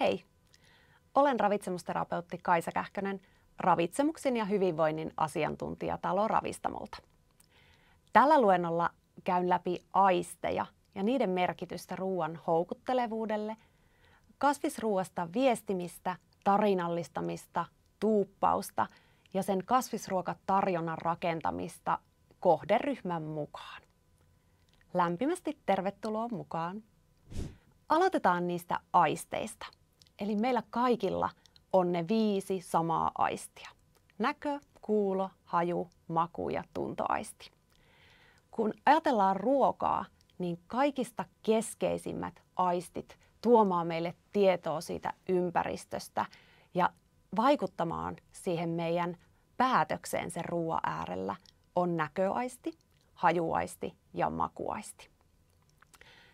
Hei! Olen ravitsemusterapeutti Kaisa Kähkönen, ravitsemuksen ja hyvinvoinnin asiantuntija Talo Ravistamolta. Tällä luennolla käyn läpi aisteja ja niiden merkitystä ruoan houkuttelevuudelle, kasvisruoasta viestimistä, tarinallistamista, tuuppausta ja sen kasvisruokatarjonnan rakentamista kohderyhmän mukaan. Lämpimästi tervetuloa mukaan! Aloitetaan niistä aisteista – Eli meillä kaikilla on ne viisi samaa aistia. Näkö, kuulo, haju, maku ja tuntoaisti. Kun ajatellaan ruokaa, niin kaikista keskeisimmät aistit tuomaan meille tietoa siitä ympäristöstä ja vaikuttamaan siihen meidän päätökseen sen ruoan äärellä on näköaisti, hajuaisti ja makuaisti.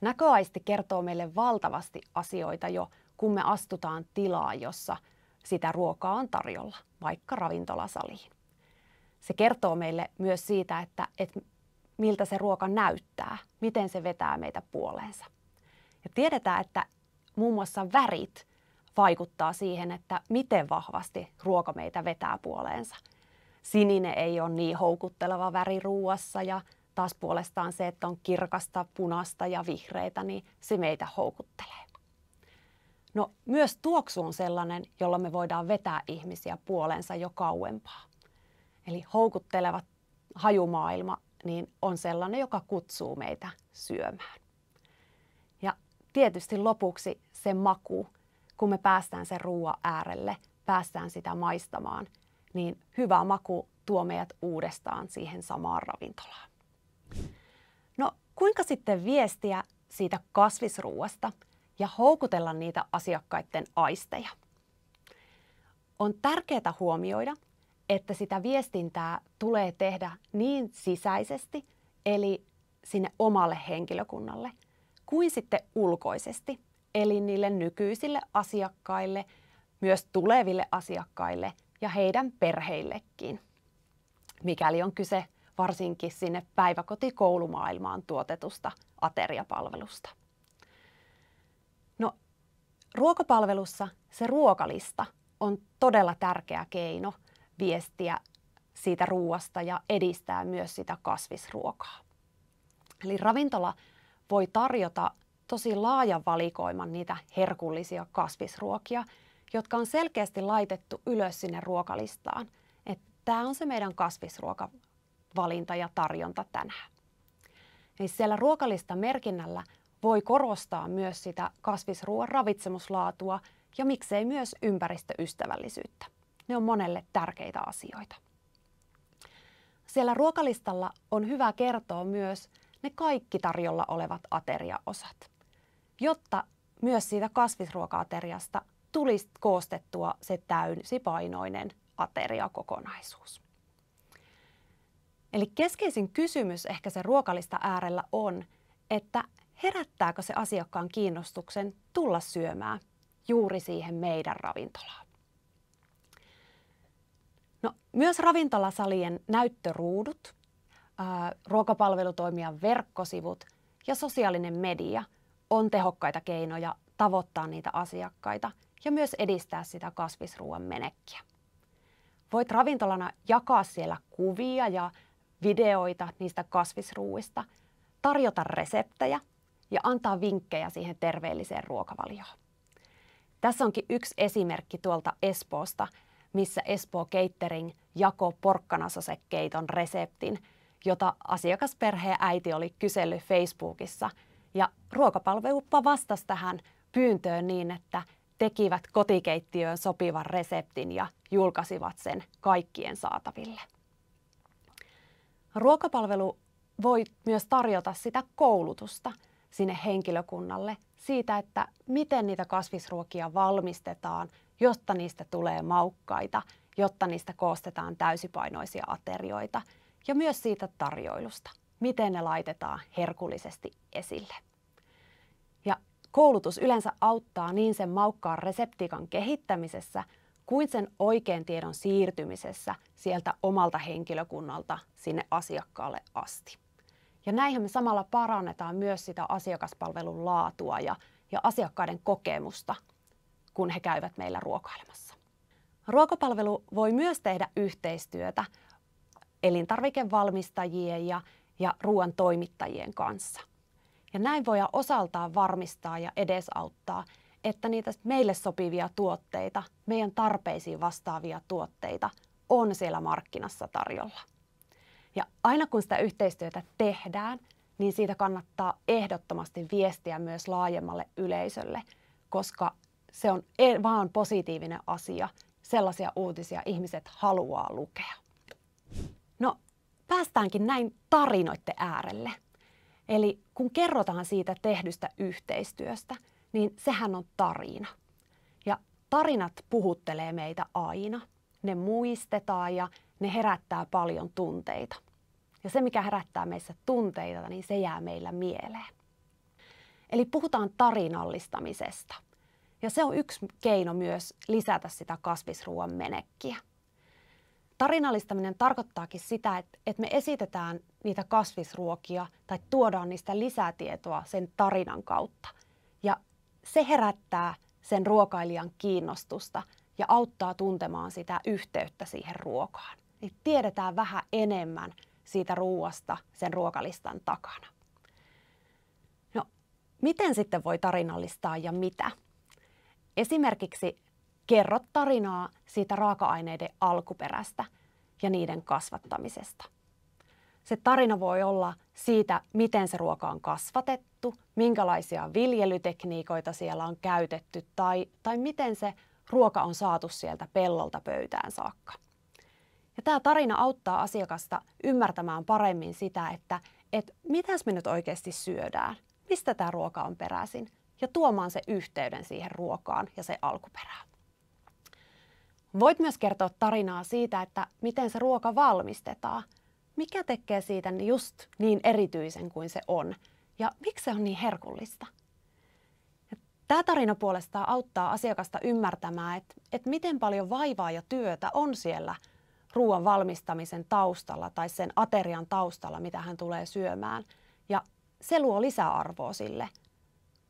Näköaisti kertoo meille valtavasti asioita jo kun me astutaan tilaan, jossa sitä ruokaa on tarjolla, vaikka ravintolasaliin. Se kertoo meille myös siitä, että, että miltä se ruoka näyttää, miten se vetää meitä puoleensa. Ja tiedetään, että muun muassa värit vaikuttaa siihen, että miten vahvasti ruoka meitä vetää puoleensa. Sininen ei ole niin houkutteleva väri ruuassa ja taas puolestaan se, että on kirkasta, punasta ja vihreitä, niin se meitä houkuttelee. No myös tuoksu on sellainen, jolla me voidaan vetää ihmisiä puoleensa jo kauempaa. Eli houkutteleva hajumaailma niin on sellainen, joka kutsuu meitä syömään. Ja tietysti lopuksi se maku, kun me päästään sen ruoan äärelle, päästään sitä maistamaan, niin hyvä maku tuo meidät uudestaan siihen samaan ravintolaan. No kuinka sitten viestiä siitä kasvisruoasta – ja houkutella niitä asiakkaiden aisteja. On tärkeää huomioida, että sitä viestintää tulee tehdä niin sisäisesti, eli sinne omalle henkilökunnalle, kuin sitten ulkoisesti, eli niille nykyisille asiakkaille, myös tuleville asiakkaille ja heidän perheillekin, mikäli on kyse varsinkin sinne päiväkotikoulumaailmaan tuotetusta ateriapalvelusta. Ruokapalvelussa se ruokalista on todella tärkeä keino viestiä siitä ruoasta ja edistää myös sitä kasvisruokaa. Eli ravintola voi tarjota tosi laajan valikoiman niitä herkullisia kasvisruokia, jotka on selkeästi laitettu ylös sinne ruokalistaan. Tämä on se meidän kasvisruokavalinta ja tarjonta tänään. Eli siellä ruokalista merkinnällä voi korostaa myös sitä kasvisruoan ravitsemuslaatua ja miksei myös ympäristöystävällisyyttä. Ne on monelle tärkeitä asioita. Siellä ruokalistalla on hyvä kertoa myös ne kaikki tarjolla olevat ateriaosat, jotta myös siitä kasvisruoka-ateriasta tulisi koostettua se täysipainoinen ateriakokonaisuus. Eli keskeisin kysymys ehkä se ruokalista äärellä on, että herättääkö se asiakkaan kiinnostuksen tulla syömään juuri siihen meidän ravintolaan. No, myös ravintolasalien näyttöruudut, ruokapalvelutoimijan verkkosivut ja sosiaalinen media on tehokkaita keinoja tavoittaa niitä asiakkaita ja myös edistää sitä kasvisruoan menekkiä. Voit ravintolana jakaa siellä kuvia ja videoita niistä kasvisruuista, tarjota reseptejä ja antaa vinkkejä siihen terveelliseen ruokavalioon. Tässä onkin yksi esimerkki tuolta Espoosta, missä Espoo Catering jakoi porkkanasosekeiton reseptin, jota asiakasperheen äiti oli kysellyt Facebookissa. Ja ruokapalveluppa vastasi tähän pyyntöön niin, että tekivät kotikeittiöön sopivan reseptin ja julkaisivat sen kaikkien saataville. Ruokapalvelu voi myös tarjota sitä koulutusta – sinne henkilökunnalle siitä, että miten niitä kasvisruokia valmistetaan, jotta niistä tulee maukkaita, jotta niistä koostetaan täysipainoisia aterioita ja myös siitä tarjoilusta, miten ne laitetaan herkullisesti esille. Ja koulutus yleensä auttaa niin sen maukkaan reseptiikan kehittämisessä kuin sen oikean tiedon siirtymisessä sieltä omalta henkilökunnalta sinne asiakkaalle asti. Ja näinhän me samalla parannetaan myös sitä asiakaspalvelun laatua ja, ja asiakkaiden kokemusta, kun he käyvät meillä ruokailemassa. Ruokapalvelu voi myös tehdä yhteistyötä elintarvikevalmistajien ja, ja ruoan toimittajien kanssa. Ja näin voi osaltaan varmistaa ja edesauttaa, että niitä meille sopivia tuotteita, meidän tarpeisiin vastaavia tuotteita on siellä markkinassa tarjolla. Ja aina kun sitä yhteistyötä tehdään, niin siitä kannattaa ehdottomasti viestiä myös laajemmalle yleisölle, koska se on e, vaan positiivinen asia. Sellaisia uutisia ihmiset haluaa lukea. No, päästäänkin näin tarinoitte äärelle. Eli kun kerrotaan siitä tehdystä yhteistyöstä, niin sehän on tarina. Ja tarinat puhuttelee meitä aina – ne muistetaan ja ne herättää paljon tunteita. Ja se, mikä herättää meissä tunteita, niin se jää meillä mieleen. Eli puhutaan tarinallistamisesta. Ja se on yksi keino myös lisätä sitä kasvisruoan menekkiä. Tarinallistaminen tarkoittaakin sitä, että, me esitetään niitä kasvisruokia tai tuodaan niistä lisätietoa sen tarinan kautta. Ja se herättää sen ruokailijan kiinnostusta – ja auttaa tuntemaan sitä yhteyttä siihen ruokaan. Eli niin tiedetään vähän enemmän siitä ruoasta sen ruokalistan takana. No, miten sitten voi tarinallistaa ja mitä? Esimerkiksi kerro tarinaa siitä raaka-aineiden alkuperästä ja niiden kasvattamisesta. Se tarina voi olla siitä, miten se ruoka on kasvatettu, minkälaisia viljelytekniikoita siellä on käytetty tai, tai miten se ruoka on saatu sieltä pellolta pöytään saakka. Ja tämä tarina auttaa asiakasta ymmärtämään paremmin sitä, että et mitäs me nyt oikeasti syödään, mistä tämä ruoka on peräisin ja tuomaan se yhteyden siihen ruokaan ja se alkuperään. Voit myös kertoa tarinaa siitä, että miten se ruoka valmistetaan, mikä tekee siitä just niin erityisen kuin se on ja miksi se on niin herkullista. Tämä tarina puolestaan auttaa asiakasta ymmärtämään, että, että miten paljon vaivaa ja työtä on siellä ruoan valmistamisen taustalla tai sen aterian taustalla, mitä hän tulee syömään. Ja se luo lisäarvoa sille.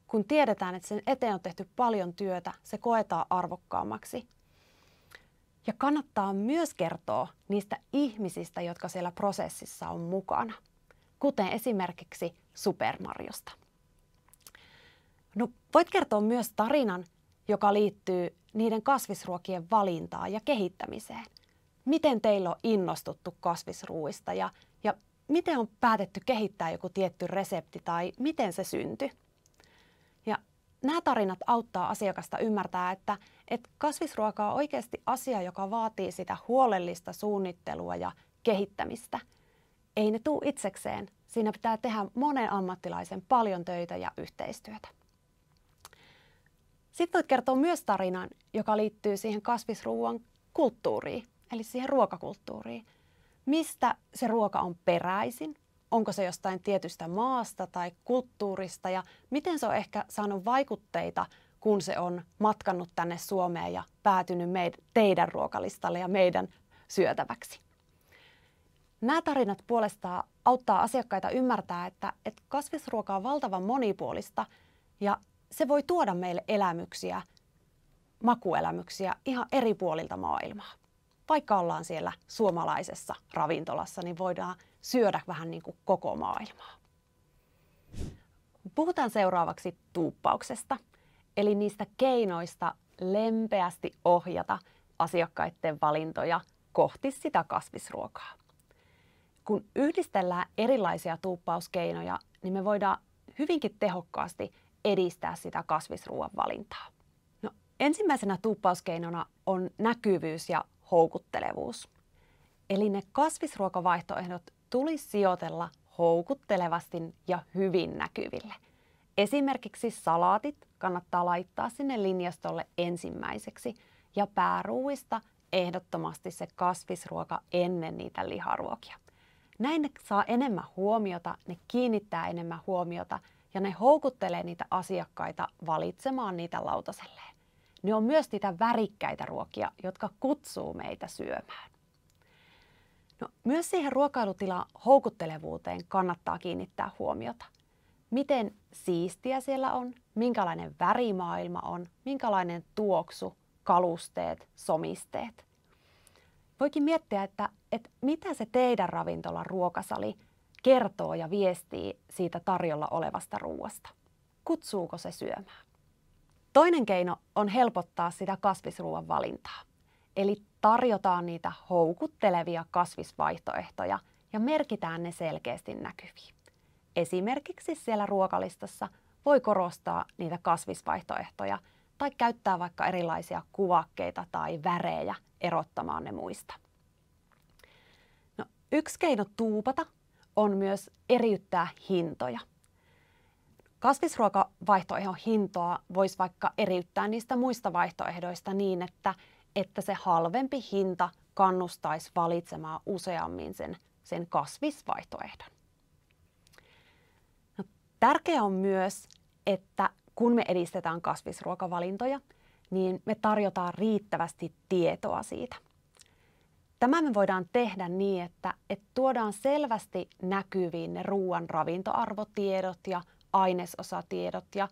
Kun tiedetään, että sen eteen on tehty paljon työtä, se koetaan arvokkaammaksi. Ja kannattaa myös kertoa niistä ihmisistä, jotka siellä prosessissa on mukana, kuten esimerkiksi Supermarjosta. No voit kertoa myös tarinan, joka liittyy niiden kasvisruokien valintaan ja kehittämiseen. Miten teillä on innostuttu kasvisruuista ja, ja miten on päätetty kehittää joku tietty resepti tai miten se syntyi? Ja nämä tarinat auttaa asiakasta ymmärtää, että, että kasvisruoka on oikeasti asia, joka vaatii sitä huolellista suunnittelua ja kehittämistä. Ei ne tule itsekseen. Siinä pitää tehdä monen ammattilaisen paljon töitä ja yhteistyötä. Sitten voit kertoa myös tarinan, joka liittyy siihen kasvisruuan kulttuuriin, eli siihen ruokakulttuuriin. Mistä se ruoka on peräisin? Onko se jostain tietystä maasta tai kulttuurista ja miten se on ehkä saanut vaikutteita, kun se on matkannut tänne Suomeen ja päätynyt meid- teidän ruokalistalle ja meidän syötäväksi? Nämä tarinat puolestaan auttaa asiakkaita ymmärtää, että, että kasvisruoka on valtavan monipuolista ja se voi tuoda meille elämyksiä, makuelämyksiä ihan eri puolilta maailmaa. Vaikka ollaan siellä suomalaisessa ravintolassa, niin voidaan syödä vähän niin kuin koko maailmaa. Puhutaan seuraavaksi tuuppauksesta, eli niistä keinoista lempeästi ohjata asiakkaiden valintoja kohti sitä kasvisruokaa. Kun yhdistellään erilaisia tuuppauskeinoja, niin me voidaan hyvinkin tehokkaasti edistää sitä kasvisruoan valintaa? No, ensimmäisenä tuuppauskeinona on näkyvyys ja houkuttelevuus. Eli ne kasvisruokavaihtoehdot tulisi sijoitella houkuttelevasti ja hyvin näkyville. Esimerkiksi salaatit kannattaa laittaa sinne linjastolle ensimmäiseksi ja pääruuista ehdottomasti se kasvisruoka ennen niitä liharuokia. Näin ne saa enemmän huomiota, ne kiinnittää enemmän huomiota – ja ne houkuttelee niitä asiakkaita valitsemaan niitä lautaselleen. Ne on myös niitä värikkäitä ruokia, jotka kutsuu meitä syömään. No, myös siihen ruokailutilan houkuttelevuuteen kannattaa kiinnittää huomiota. Miten siistiä siellä on, minkälainen värimaailma on, minkälainen tuoksu, kalusteet, somisteet. Voikin miettiä, että, että mitä se teidän ravintolan ruokasali – kertoo ja viestii siitä tarjolla olevasta ruoasta. Kutsuuko se syömään? Toinen keino on helpottaa sitä kasvisruoan valintaa. Eli tarjotaan niitä houkuttelevia kasvisvaihtoehtoja ja merkitään ne selkeästi näkyviin. Esimerkiksi siellä ruokalistassa voi korostaa niitä kasvisvaihtoehtoja tai käyttää vaikka erilaisia kuvakkeita tai värejä erottamaan ne muista. No, yksi keino tuupata on myös eriyttää hintoja. Kasvisruokavaihtoehdon hintoa voisi vaikka eriyttää niistä muista vaihtoehdoista niin, että, että se halvempi hinta kannustaisi valitsemaan useammin sen, sen kasvisvaihtoehdon. No, tärkeää on myös, että kun me edistetään kasvisruokavalintoja, niin me tarjotaan riittävästi tietoa siitä – Tämä me voidaan tehdä niin, että, että tuodaan selvästi näkyviin ne ruoan ravintoarvotiedot ja ainesosatiedot ja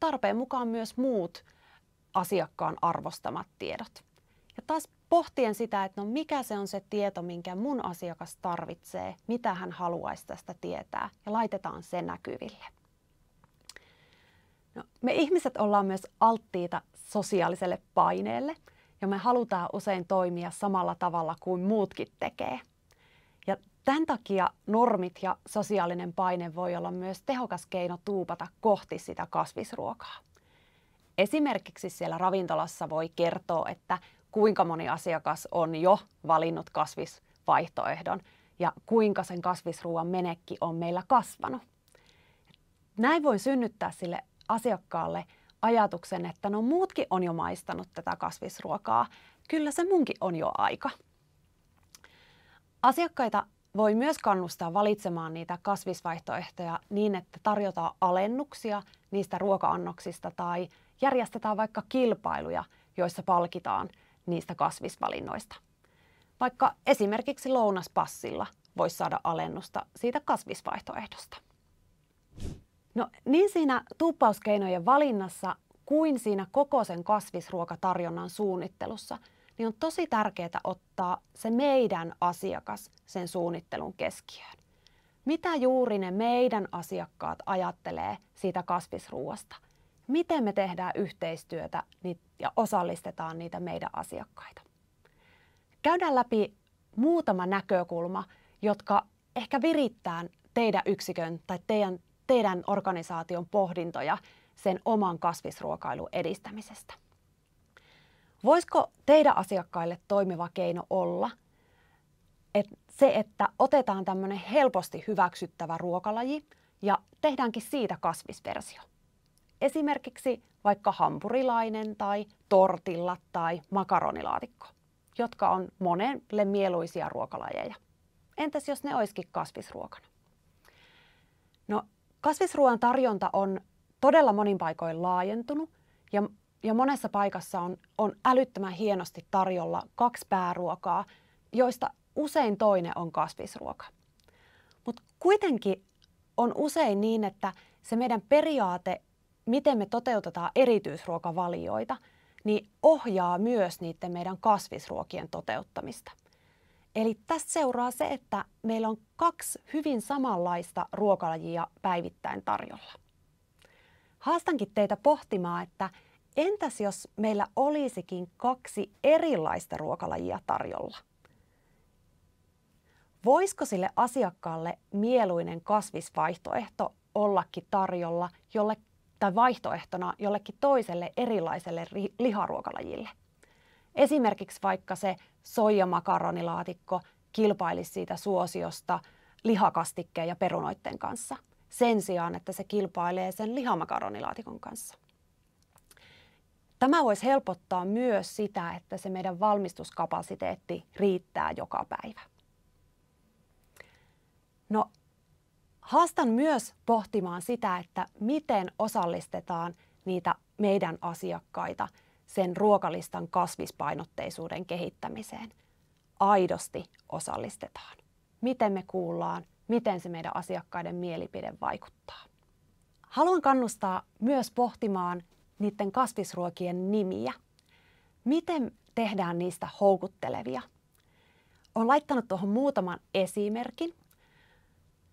tarpeen mukaan myös muut asiakkaan arvostamat tiedot. Ja taas pohtien sitä, että no mikä se on se tieto, minkä mun asiakas tarvitsee, mitä hän haluaisi tästä tietää ja laitetaan se näkyville. No, me ihmiset ollaan myös alttiita sosiaaliselle paineelle – ja me halutaan usein toimia samalla tavalla kuin muutkin tekee. Ja tämän takia normit ja sosiaalinen paine voi olla myös tehokas keino tuupata kohti sitä kasvisruokaa. Esimerkiksi siellä ravintolassa voi kertoa, että kuinka moni asiakas on jo valinnut kasvisvaihtoehdon ja kuinka sen kasvisruoan menekki on meillä kasvanut. Näin voi synnyttää sille asiakkaalle ajatuksen, että no muutkin on jo maistanut tätä kasvisruokaa, kyllä se munkin on jo aika. Asiakkaita voi myös kannustaa valitsemaan niitä kasvisvaihtoehtoja niin, että tarjotaan alennuksia niistä ruoka-annoksista tai järjestetään vaikka kilpailuja, joissa palkitaan niistä kasvisvalinnoista. Vaikka esimerkiksi lounaspassilla voisi saada alennusta siitä kasvisvaihtoehdosta. No niin siinä tuuppauskeinojen valinnassa kuin siinä koko sen kasvisruokatarjonnan suunnittelussa, niin on tosi tärkeää ottaa se meidän asiakas sen suunnittelun keskiöön. Mitä juuri ne meidän asiakkaat ajattelee siitä kasvisruoasta? Miten me tehdään yhteistyötä niin, ja osallistetaan niitä meidän asiakkaita? Käydään läpi muutama näkökulma, jotka ehkä virittää teidän yksikön tai teidän teidän organisaation pohdintoja sen oman kasvisruokailun edistämisestä. Voisiko teidän asiakkaille toimiva keino olla että se, että otetaan tämmöinen helposti hyväksyttävä ruokalaji ja tehdäänkin siitä kasvisversio? Esimerkiksi vaikka hampurilainen tai tortilla tai makaronilaatikko, jotka on monelle mieluisia ruokalajeja. Entäs jos ne olisikin kasvisruokana? No Kasvisruoan tarjonta on todella monin paikoin laajentunut ja, ja monessa paikassa on, on älyttömän hienosti tarjolla kaksi pääruokaa, joista usein toinen on kasvisruoka. Mutta kuitenkin on usein niin, että se meidän periaate, miten me toteutetaan erityisruokavalioita, niin ohjaa myös niiden meidän kasvisruokien toteuttamista – Eli tästä seuraa se, että meillä on kaksi hyvin samanlaista ruokalajia päivittäin tarjolla. Haastankin teitä pohtimaan, että entäs jos meillä olisikin kaksi erilaista ruokalajia tarjolla? Voisiko sille asiakkaalle mieluinen kasvisvaihtoehto ollakin tarjolla jolle, tai vaihtoehtona jollekin toiselle erilaiselle liharuokalajille? Esimerkiksi vaikka se soijamakaronilaatikko kilpailisi siitä suosiosta lihakastikkeen ja perunoiden kanssa sen sijaan, että se kilpailee sen lihamakaronilaatikon kanssa. Tämä voisi helpottaa myös sitä, että se meidän valmistuskapasiteetti riittää joka päivä. No, haastan myös pohtimaan sitä, että miten osallistetaan niitä meidän asiakkaita – sen ruokalistan kasvispainotteisuuden kehittämiseen. Aidosti osallistetaan. Miten me kuullaan, miten se meidän asiakkaiden mielipide vaikuttaa. Haluan kannustaa myös pohtimaan niiden kasvisruokien nimiä. Miten tehdään niistä houkuttelevia? Olen laittanut tuohon muutaman esimerkin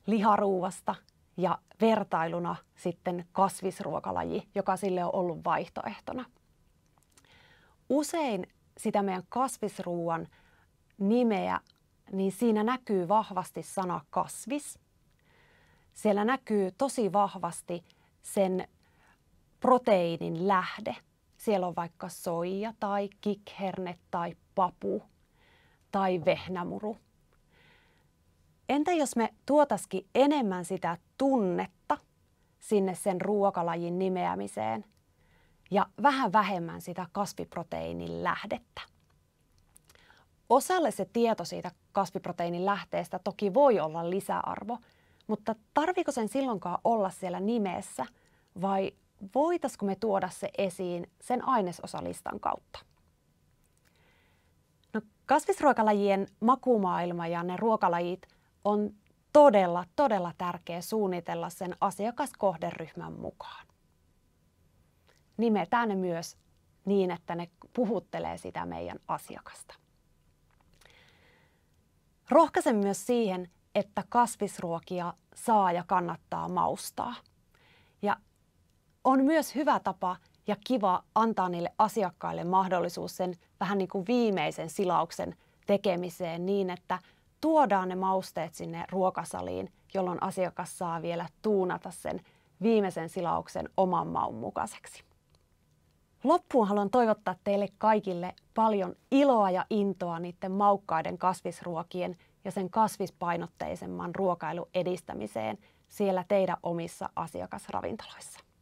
liharuuvasta ja vertailuna sitten kasvisruokalaji, joka sille on ollut vaihtoehtona usein sitä meidän kasvisruuan nimeä, niin siinä näkyy vahvasti sana kasvis. Siellä näkyy tosi vahvasti sen proteiinin lähde. Siellä on vaikka soija tai kikherne tai papu tai vehnämuru. Entä jos me tuotaskin enemmän sitä tunnetta sinne sen ruokalajin nimeämiseen ja vähän vähemmän sitä kasviproteiinin lähdettä. Osalle se tieto siitä kasviproteiinin lähteestä toki voi olla lisäarvo, mutta tarviiko sen silloinkaan olla siellä nimessä vai voitaisiko me tuoda se esiin sen ainesosalistan kautta? No, kasvisruokalajien makumaailma ja ne ruokalajit on todella, todella tärkeä suunnitella sen asiakaskohderyhmän mukaan nimetään ne myös niin, että ne puhuttelee sitä meidän asiakasta. Rohkaisen myös siihen, että kasvisruokia saa ja kannattaa maustaa. Ja on myös hyvä tapa ja kiva antaa niille asiakkaille mahdollisuus sen vähän niin kuin viimeisen silauksen tekemiseen niin, että tuodaan ne mausteet sinne ruokasaliin, jolloin asiakas saa vielä tuunata sen viimeisen silauksen oman maun mukaiseksi. Loppuun haluan toivottaa teille kaikille paljon iloa ja intoa niiden maukkaiden kasvisruokien ja sen kasvispainotteisemman ruokailun edistämiseen siellä teidän omissa asiakasravintoloissa.